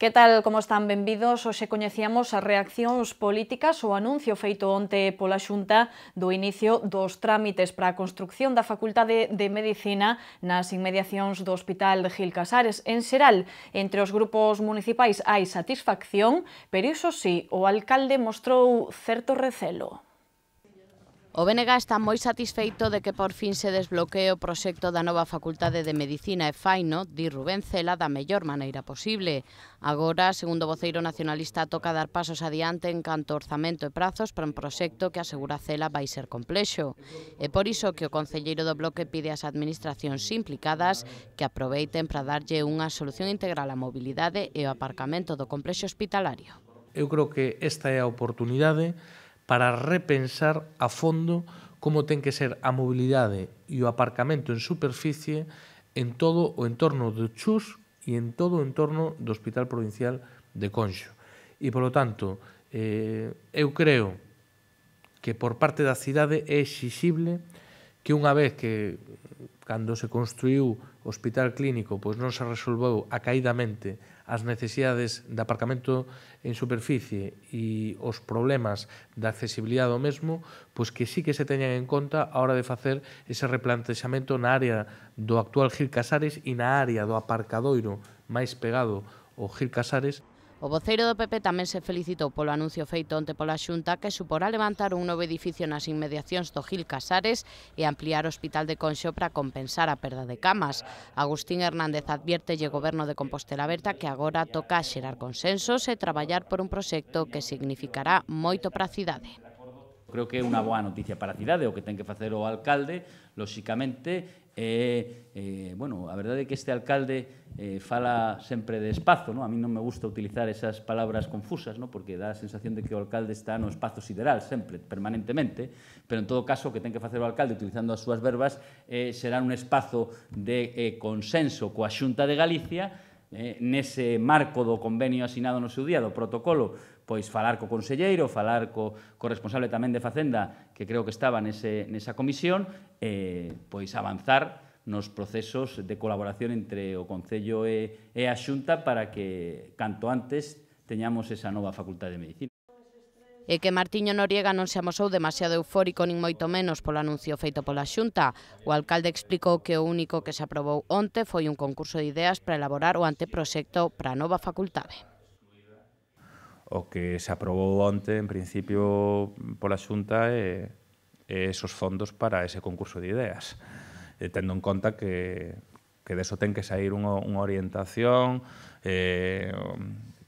Que tal como están benvidos, hoxe coñecíamos as reaccións políticas ao anuncio feito onte pola Xunta do inicio dos trámites para a construcción da Facultade de Medicina nas inmediacións do Hospital Gil Casares. En xeral, entre os grupos municipais hai satisfacción, pero iso sí, o alcalde mostrou certo recelo. O BNG está moi satisfeito de que por fin se desbloquee o proxecto da nova Facultade de Medicina e Faino, di Rubén Cela, da mellor maneira posible. Agora, segundo o voceiro nacionalista, toca dar pasos adiante en canto orzamento e prazos para un proxecto que asegura Cela vai ser complexo. E por iso que o Concelleiro do Bloque pide ás administracións implicadas que aproveiten para darlle unha solución integral á mobilidade e ao aparcamento do complexo hospitalario. Eu creo que esta é a oportunidade para repensar a fondo como ten que ser a mobilidade e o aparcamento en superficie en todo o entorno do Chus e en todo o entorno do Hospital Provincial de Conxo. E, polo tanto, eh, eu creo que por parte da cidade é exixible que unha vez que cando se construiu o hospital clínico pois non se resolveu acaidamente as necesidades de aparcamento en superficie e os problemas da accesibilidade ao mesmo, pois que sí que se teñan en conta a hora de facer ese replantexamento na área do actual Gil Casares e na área do aparcadoiro máis pegado ao Gil Casares O voceiro do PP tamén se felicitou polo anuncio feito onte pola Xunta que suporá levantar un novo edificio nas inmediacións do Gil Casares e ampliar o Hospital de Conxo para compensar a perda de camas. Agustín Hernández advierte o Goberno de Compostela Berta que agora toca xerar consensos e traballar por un proxecto que significará moito para a cidade. Creo que é unha boa noticia para a cidade, o que ten que facer o alcalde, lóxicamente, Eh, eh, bueno, la verdad es que este alcalde eh, fala siempre de espazo, no? a mí no me gusta utilizar esas palabras confusas, no? porque da la sensación de que el alcalde está en un espacio sideral siempre, permanentemente, pero en todo caso que tenga que facer el alcalde utilizando sus verbas será un espacio de consenso coa de Galicia eh, nese marco do convenio asinado no seu día, do protocolo, pois falar co conselleiro, falar co, co responsable tamén de Facenda, que creo que estaba nese, nesa comisión, eh, pois avanzar nos procesos de colaboración entre o Concello e, e a Xunta para que canto antes teñamos esa nova facultade de Medicina e que Martiño Noriega non se amosou demasiado eufórico nin moito menos polo anuncio feito pola Xunta. O alcalde explicou que o único que se aprobou onte foi un concurso de ideas para elaborar o anteproxecto para a nova facultade. O que se aprobou onte, en principio, pola Xunta é, é esos fondos para ese concurso de ideas, e tendo en conta que, que deso ten que sair unha, unha orientación eh,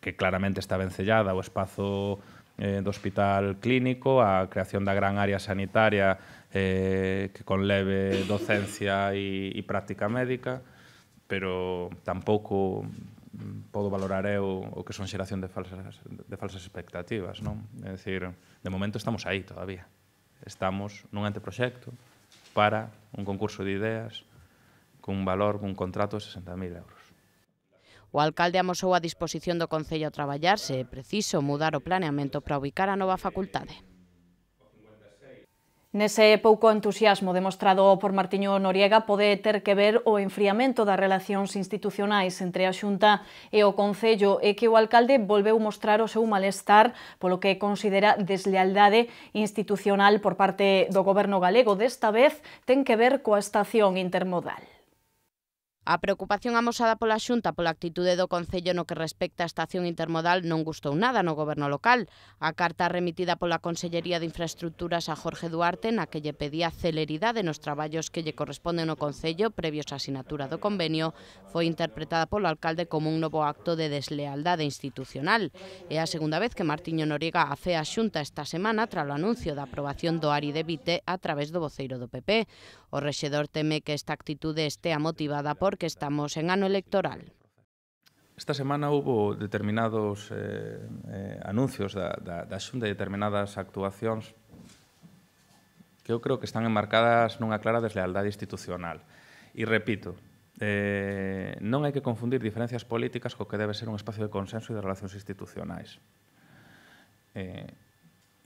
que claramente está vencellada o espazo eh, do Hospital Clínico, a creación da gran área sanitaria eh, que conleve docencia e, e práctica médica, pero tampouco mm, podo valorar eu o que son xeración de falsas, de falsas expectativas, non? É dicir, de momento estamos aí todavía. Estamos nun anteproxecto para un concurso de ideas cun valor, cun contrato de 60.000 euros. O alcalde amosou a disposición do Concello a traballar se é preciso mudar o planeamento para ubicar a nova facultade. Nese pouco entusiasmo demostrado por Martiño Noriega pode ter que ver o enfriamento das relacións institucionais entre a Xunta e o Concello e que o alcalde volveu mostrar o seu malestar polo que considera deslealdade institucional por parte do goberno galego. Desta vez ten que ver coa estación intermodal. A preocupación amosada pola Xunta pola actitude do Concello no que respecta a estación intermodal non gustou nada no goberno local. A carta remitida pola Consellería de Infraestructuras a Jorge Duarte na que lle pedía celeridade nos traballos que lle corresponden ao Concello previos á asinatura do convenio foi interpretada polo alcalde como un novo acto de deslealdade institucional. É a segunda vez que Martiño Noriega afea a Xunta esta semana tras o anuncio da aprobación do Ari de Vite a través do voceiro do PP. O rexedor teme que esta actitude estea motivada por porque estamos en ano electoral. Esta semana hubo determinados eh, eh, anuncios da, da, da Xunta de determinadas actuacións que eu creo que están enmarcadas nunha clara deslealdade institucional. E repito, eh, non hai que confundir diferencias políticas co que debe ser un espacio de consenso e de relacións institucionais. Eh,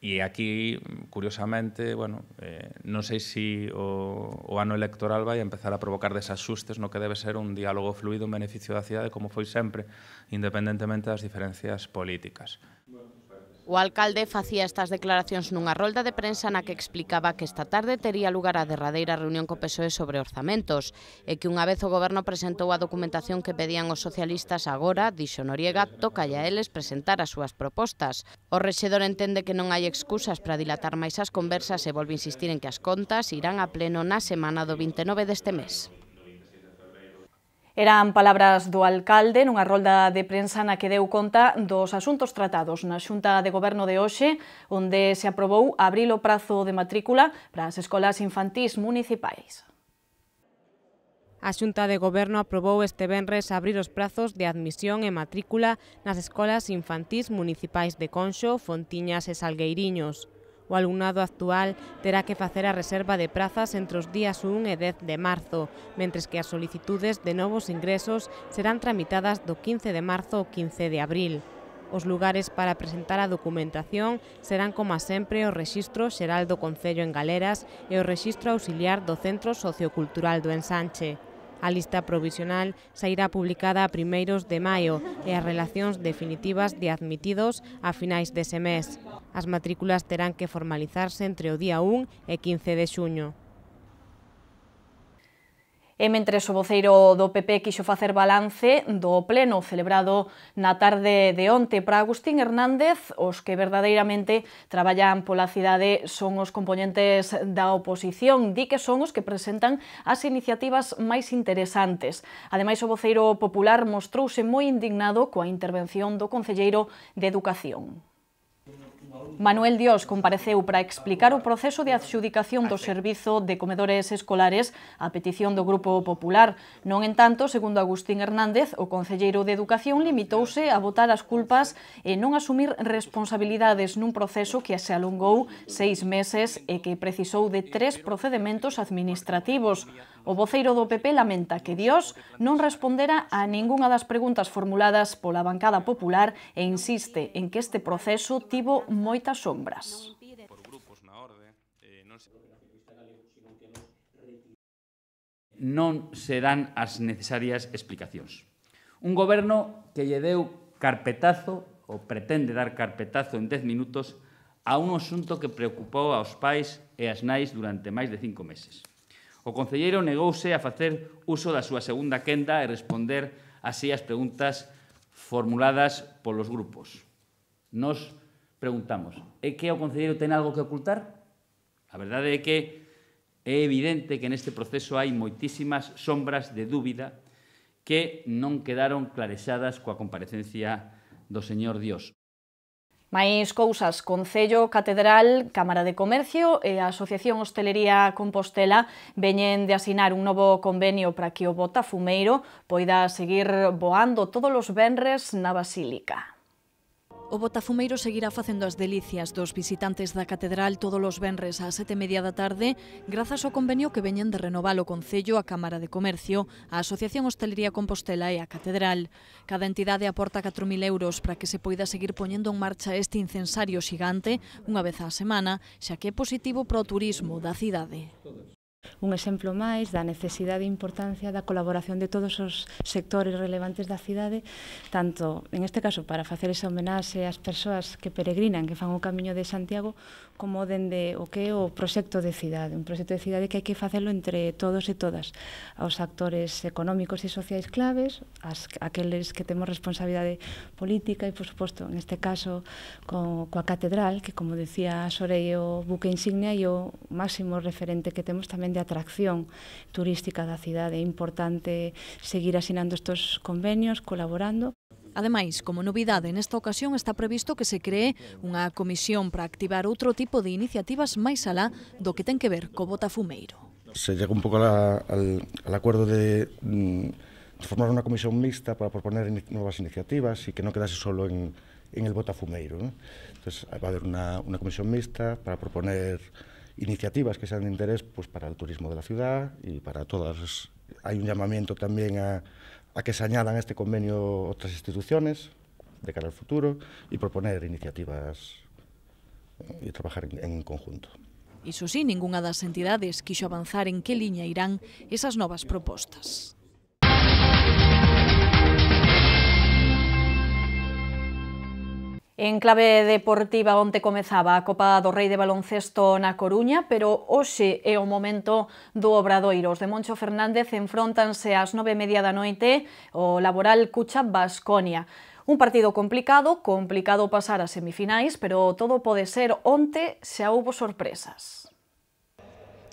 E aquí, curiosamente, bueno, eh, non sei se si o, o ano electoral vai empezar a provocar desaxustes no que debe ser un diálogo fluido en beneficio da cidade como foi sempre, independentemente das diferencias políticas. Bueno. O alcalde facía estas declaracións nunha rolda de prensa na que explicaba que esta tarde tería lugar a derradeira reunión co PSOE sobre orzamentos e que unha vez o goberno presentou a documentación que pedían os socialistas agora, dixo Noriega, toca a eles presentar as súas propostas. O rexedor entende que non hai excusas para dilatar máis as conversas e volve insistir en que as contas irán a pleno na semana do 29 deste mes. Eran palabras do alcalde nunha rolda de prensa na que deu conta dos asuntos tratados na Xunta de Goberno de hoxe, onde se aprobou abrir o prazo de matrícula para as escolas infantís municipais. A Xunta de Goberno aprobou este venres abrir os prazos de admisión e matrícula nas escolas infantís municipais de Conxo, Fontiñas e Salgueiriños. O alumnado actual terá que facer a reserva de prazas entre os días 1 e 10 de marzo, mentres que as solicitudes de novos ingresos serán tramitadas do 15 de marzo ao 15 de abril. Os lugares para presentar a documentación serán, como sempre, o Rexistro Xeral do Concello en Galeras e o Rexistro Auxiliar do Centro Sociocultural do Ensanche. A lista provisional sairá publicada a primeiros de maio e as relacións definitivas de admitidos a finais dese mes. As matrículas terán que formalizarse entre o día 1 e 15 de xuño. E mentres o voceiro do PP quixo facer balance do pleno celebrado na tarde de onte para Agustín Hernández, os que verdadeiramente traballan pola cidade son os componentes da oposición, di que son os que presentan as iniciativas máis interesantes. Ademais, o voceiro popular mostrouse moi indignado coa intervención do Concelleiro de Educación. Manuel Dios compareceu para explicar o proceso de adxudicación do Servizo de Comedores Escolares a petición do Grupo Popular. Non entanto, segundo Agustín Hernández, o Concelleiro de Educación limitouse a votar as culpas e non asumir responsabilidades nun proceso que se alongou seis meses e que precisou de tres procedementos administrativos. O voceiro do PP lamenta que Dios non respondera a ningunha das preguntas formuladas pola bancada popular e insiste en que este proceso tivo moitas sombras. Por grupos na orde, eh, non se... Non serán as necesarias explicacións. Un goberno que lle deu carpetazo, ou pretende dar carpetazo en 10 minutos, a un asunto que preocupou aos pais e as nais durante máis de cinco meses. O concelleiro negouse a facer uso da súa segunda quenda e responder así as preguntas formuladas polos grupos. Nos preguntamos, é que o concelleiro ten algo que ocultar? A verdade é que é evidente que neste proceso hai moitísimas sombras de dúbida que non quedaron clarexadas coa comparecencia do señor Dios. Máis cousas, Concello, Catedral, Cámara de Comercio e a Asociación Hostelería Compostela veñen de asinar un novo convenio para que o Botafumeiro poida seguir voando todos os venres na Basílica. O Botafumeiro seguirá facendo as delicias dos visitantes da Catedral todos os venres ás sete media da tarde grazas ao convenio que veñen de renovar o Concello, a Cámara de Comercio, a Asociación Hostelería Compostela e a Catedral. Cada entidade aporta 4.000 euros para que se poida seguir poñendo en marcha este incensario xigante unha vez á semana, xa que é positivo para o turismo da cidade. Un exemplo máis da necesidade e importancia da colaboración de todos os sectores relevantes da cidade, tanto, en este caso, para facer esa homenaxe ás persoas que peregrinan, que fan o camiño de Santiago, como dende o que é o proxecto de cidade, un proxecto de cidade que hai que facelo entre todos e todas, aos actores económicos e sociais claves, as, aqueles que temos responsabilidade política e, por suposto, neste caso, co, coa catedral, que, como decía Sorei, o buque insignia e o máximo referente que temos tamén de atracción turística da cidade. É importante seguir asinando estos convenios, colaborando. Ademais, como novidade nesta ocasión está previsto que se cree unha comisión para activar outro tipo de iniciativas máis alá do que ten que ver co Botafumeiro. Se llega un pouco al, al acuerdo de mm, formar unha comisión mixta para proponer novas iniciativas e que non quedase solo en, en el Botafumeiro. ¿no? Entonces, va a haber una, una comisión mixta para proponer iniciativas que sean de interés pues, para o turismo de la ciudad e para todas. Hai un llamamiento tamén a a que se añadan a este convenio otras instituciones de cara al futuro y proponer iniciativas e eh, trabajar en conjunto. Iso sí, ningunha das entidades quixo avanzar en que liña irán esas novas propostas. En clave deportiva onte comezaba a Copa do Rei de Baloncesto na Coruña, pero hoxe é o momento do Obradoiro. Os de Moncho Fernández enfrontanse ás nove e media da noite o laboral Cucha Basconia. Un partido complicado, complicado pasar a semifinais, pero todo pode ser onte se houbo sorpresas.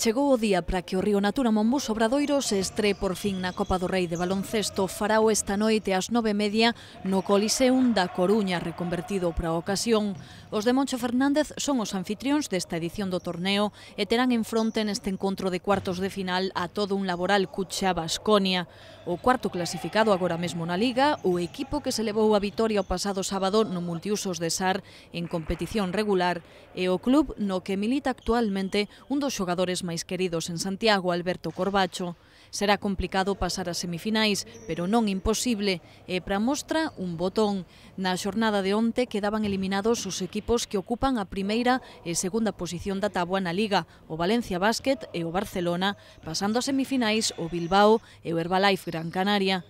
Chegou o día para que o Río Natura Monbus Obradoiro se estre por fin na Copa do Rei de Baloncesto. Farao esta noite ás nove media no Coliseum da Coruña, reconvertido para a ocasión. Os de Moncho Fernández son os anfitrións desta edición do torneo e terán en fronte neste encontro de cuartos de final a todo un laboral cuchá Basconia. O cuarto clasificado agora mesmo na Liga, o equipo que se levou a vitoria o pasado sábado no multiusos de SAR en competición regular e o club no que milita actualmente un dos xogadores máis máis queridos en Santiago, Alberto Corbacho. Será complicado pasar a semifinais, pero non imposible, e para mostra un botón. Na xornada de onte quedaban eliminados os equipos que ocupan a primeira e segunda posición da tabua na Liga, o Valencia Basket e o Barcelona, pasando a semifinais o Bilbao e o Herbalife Gran Canaria.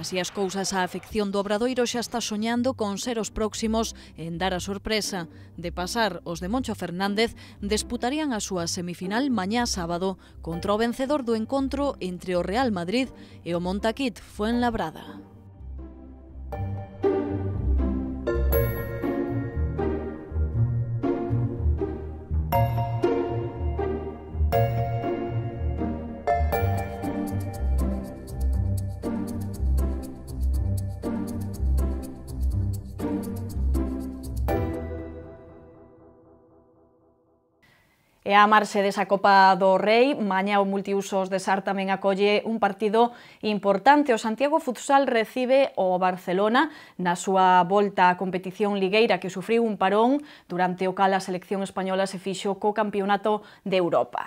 Así as cousas, a afección do Obradoiro xa está soñando con ser os próximos en dar a sorpresa. De pasar, os de Moncho Fernández disputarían a súa semifinal mañá sábado contra o vencedor do encontro entre o Real Madrid e o Montaquit Fuenlabrada. E a marxe desa Copa do Rei, maña o multiusos de Sar tamén acolle un partido importante. O Santiago Futsal recibe o Barcelona na súa volta á competición ligueira que sufriu un parón durante o cal a selección española se fixo co Campeonato de Europa.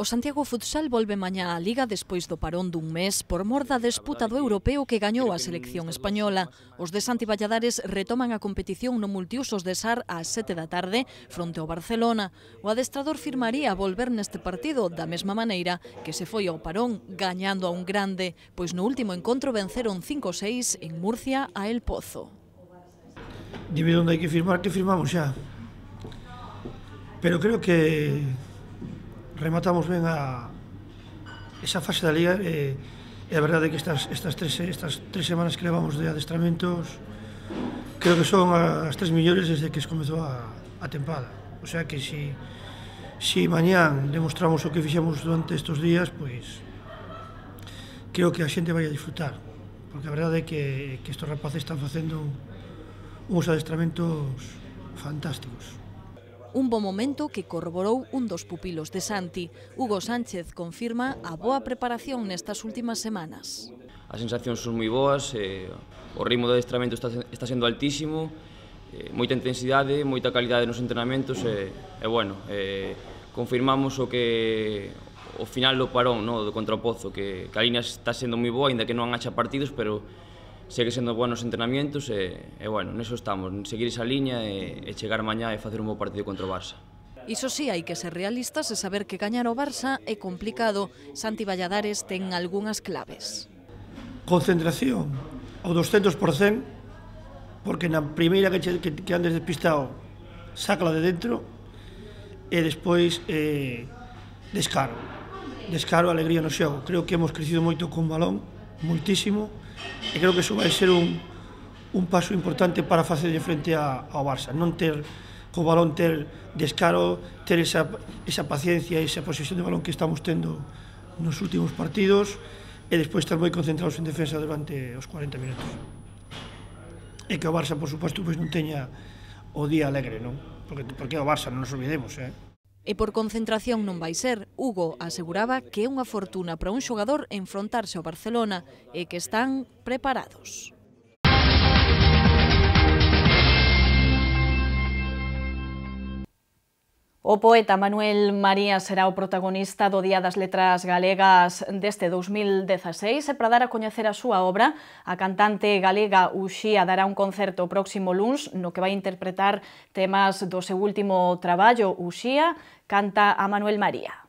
O Santiago Futsal volve mañá á Liga despois do parón dun mes por mor da disputa do europeo que gañou a selección española. Os de Santi Valladares retoman a competición no multiusos de Sar ás 7 da tarde fronte ao Barcelona. O adestrador firmaría volver neste partido da mesma maneira que se foi ao parón gañando a un grande, pois no último encontro venceron 5-6 en Murcia a El Pozo. Dime onde hai que firmar, que firmamos xa. Pero creo que rematamos ben a esa fase da liga e, e a verdade é que estas, estas, tres, estas tres semanas que levamos de adestramentos creo que son as tres millores desde que comezou a, a tempada o sea que si si mañán demostramos o que fixemos durante estes días pois creo que a xente vai a disfrutar porque a verdade é que, que estos rapaces están facendo uns adestramentos fantásticos Un bo momento que corroborou un dos pupilos de Santi. Hugo Sánchez confirma a boa preparación nestas últimas semanas. As sensacións son moi boas, eh, o ritmo do adestramento está, está sendo altísimo, eh, moita intensidade, moita calidade nos entrenamentos e, eh, eh, bueno, eh, confirmamos o que o final do parón no, do contrapozo, que, que a línea está sendo moi boa, ainda que non haxa partidos, pero segue sendo buenos entrenamientos e, e bueno, neso estamos, seguir esa liña e, e chegar mañá e facer un bo partido contra o Barça. Iso sí, hai que ser realistas e saber que gañar o Barça é complicado. Santi Valladares ten algunhas claves. Concentración ao 200%, porque na primeira que, que, que andes despistado, sacla de dentro, e despois eh, descaro. Descaro, alegría no xogo. Creo que hemos crecido moito con balón, moitísimo e creo que iso vai ser un, un paso importante para facerlle frente a, ao Barça, non ter co balón ter descaro, ter esa, esa paciencia e esa posesión de balón que estamos tendo nos últimos partidos e despois estar moi concentrados en defensa durante os 40 minutos. E que o Barça, por suposto, pois non teña o día alegre, non? Porque, porque o Barça, non nos olvidemos, eh? E por concentración non vai ser. Hugo aseguraba que é unha fortuna para un xogador enfrontarse ao Barcelona e que están preparados. O poeta Manuel María será o protagonista do Día das Letras Galegas deste 2016 e para dar a coñecer a súa obra, a cantante galega Uxía dará un concerto o próximo luns no que vai interpretar temas do seu último traballo, Uxía, canta a Manuel María.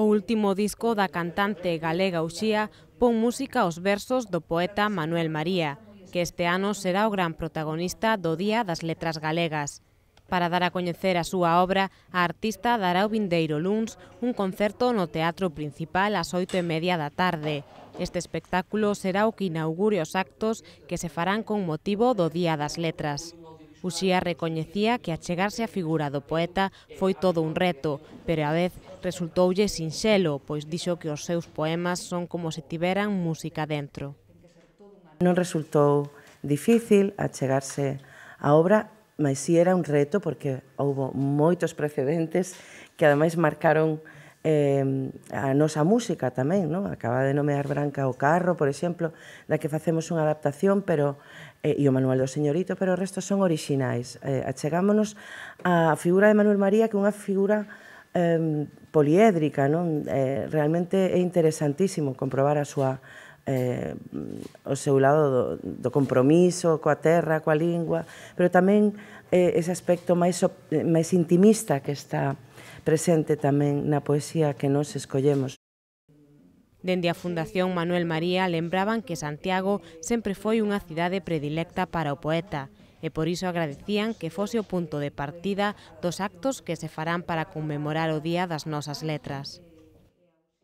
O último disco da cantante galega Uxía pon música aos versos do poeta Manuel María, que este ano será o gran protagonista do Día das Letras Galegas. Para dar a coñecer a súa obra, a artista dará o vindeiro luns un concerto no Teatro Principal ás oito e media da tarde. Este espectáculo será o que inaugure os actos que se farán con motivo do Día das Letras. Uxía recoñecía que achegarse a figura do poeta foi todo un reto, pero a vez resultoulle sinxelo, pois dixo que os seus poemas son como se tiveran música dentro. Non resultou difícil achegarse á obra, mas si era un reto porque houbo moitos precedentes que ademais marcaron eh, a nosa música tamén, non? Acaba de nomear Branca o Carro, por exemplo, da que facemos unha adaptación, pero eh, e o Manuel do Señorito, pero o resto son orixinais. Eh, achegámonos á figura de Manuel María, que é unha figura eh, poliédrica, non? Eh, realmente é interesantísimo comprobar a súa eh, o seu lado do, do compromiso coa terra, coa lingua, pero tamén eh, ese aspecto máis, máis intimista que está presente tamén na poesía que nos escollemos. Dende a Fundación Manuel María lembraban que Santiago sempre foi unha cidade predilecta para o poeta, e por iso agradecían que fose o punto de partida dos actos que se farán para conmemorar o Día das Nosas Letras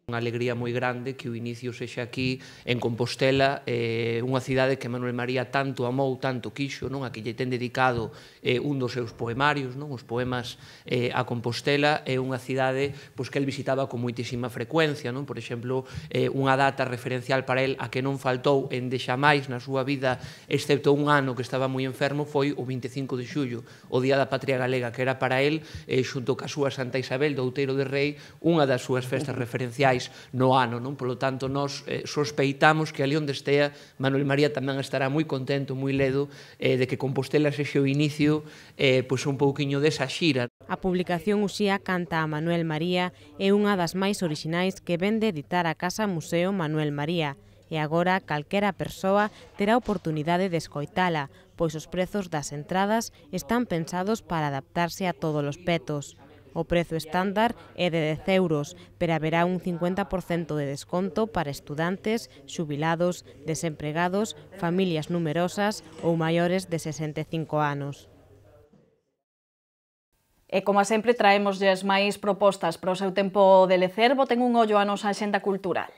unha alegría moi grande que o inicio sexa aquí en Compostela, eh, unha cidade que Manuel María tanto amou, tanto quixo, non? a que lle ten dedicado eh, un dos seus poemarios, non? os poemas eh, a Compostela, é unha cidade pois, que el visitaba con moitísima frecuencia, non? por exemplo, eh, unha data referencial para el a que non faltou en Dexamais na súa vida, excepto un ano que estaba moi enfermo, foi o 25 de xullo, o Día da Patria Galega, que era para el, eh, xunto ca súa Santa Isabel do Outeiro de Rei, unha das súas festas referenciais reais no ano, non? Polo tanto, nós eh, sospeitamos que ali onde estea Manuel María tamén estará moi contento, moi ledo eh, de que Compostela sexe o inicio eh, pois un pouquiño desa xira. A publicación Uxía canta a Manuel María é unha das máis orixinais que vende editar a Casa Museo Manuel María e agora calquera persoa terá oportunidade de escoitala, pois os prezos das entradas están pensados para adaptarse a todos os petos. O prezo estándar é de 10 euros, pero haberá un 50% de desconto para estudantes, xubilados, desempregados, familias numerosas ou maiores de 65 anos. E como sempre traemos máis propostas para o seu tempo de lecer, boten un ollo á nosa xenda cultural.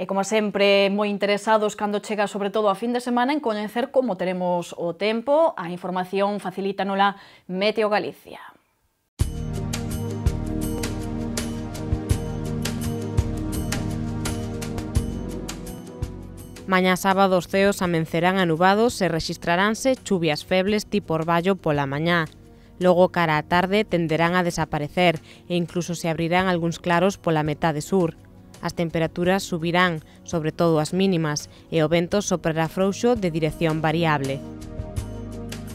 E como sempre, moi interesados cando chega sobre todo a fin de semana en coñecer como teremos o tempo, a información facilítanola Meteo Galicia. Mañá sábado os ceos amencerán anubados e registraránse chuvias febles tipo orballo pola mañá. Logo cara á tarde tenderán a desaparecer e incluso se abrirán algúns claros pola metade sur. As temperaturas subirán, sobre todo as mínimas, e o vento soprará frouxo de dirección variable.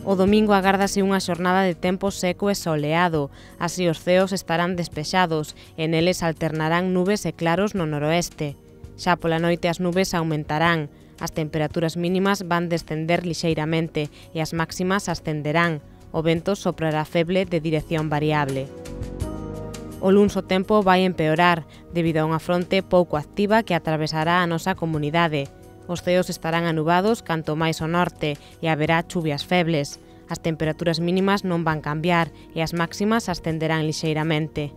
O domingo agárdase unha xornada de tempo seco e soleado. Así os ceos estarán despexados e neles alternarán nubes e claros no noroeste. Xa pola noite as nubes aumentarán. As temperaturas mínimas van descender lixeiramente e as máximas ascenderán. O vento soprará feble de dirección variable. O luns o tempo vai empeorar, debido a unha fronte pouco activa que atravesará a nosa comunidade. Os ceos estarán anubados canto máis ao norte e haberá chuvias febles. As temperaturas mínimas non van cambiar e as máximas ascenderán lixeiramente.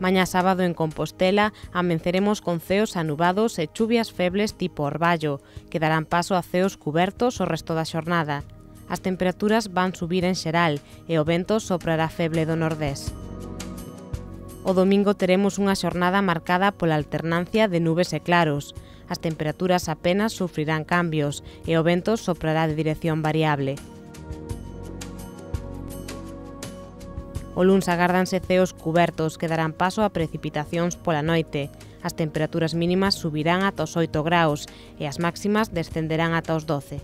Mañá sábado en Compostela amenceremos con ceos anubados e chuvias febles tipo orballo, que darán paso a ceos cubertos o resto da xornada. As temperaturas van subir en xeral e o vento soprará feble do nordés. O domingo teremos unha xornada marcada pola alternancia de nubes e claros. As temperaturas apenas sufrirán cambios e o vento soprará de dirección variable. O luns agárdanse ceos cubertos que darán paso a precipitacións pola noite. As temperaturas mínimas subirán ata os 8 graus e as máximas descenderán ata os 12.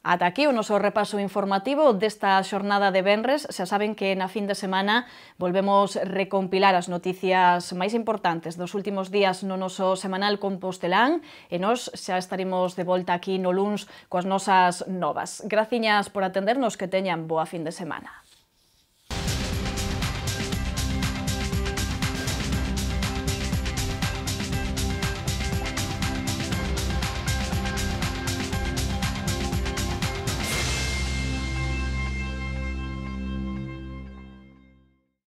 Ata aquí o noso repaso informativo desta xornada de Benres. Xa saben que na fin de semana volvemos recompilar as noticias máis importantes dos últimos días no noso semanal Compostelán e nos xa estaremos de volta aquí no luns coas nosas novas. Graciñas por atendernos, que teñan boa fin de semana.